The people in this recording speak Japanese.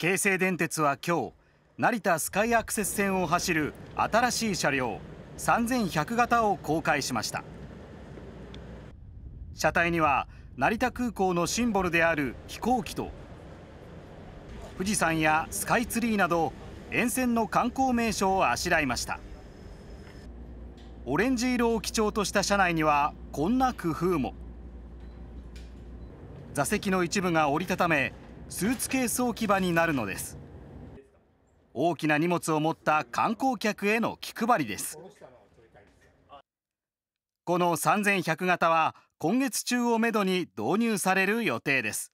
京成電鉄は今日成田スカイアクセス線を走る新しい車両3100型を公開しました車体には成田空港のシンボルである飛行機と富士山やスカイツリーなど沿線の観光名所をあしらいましたオレンジ色を基調とした車内にはこんな工夫も座席の一部が折りたためスーツケース置き場になるのです大きな荷物を持った観光客への気配りですこの3100型は今月中をめどに導入される予定です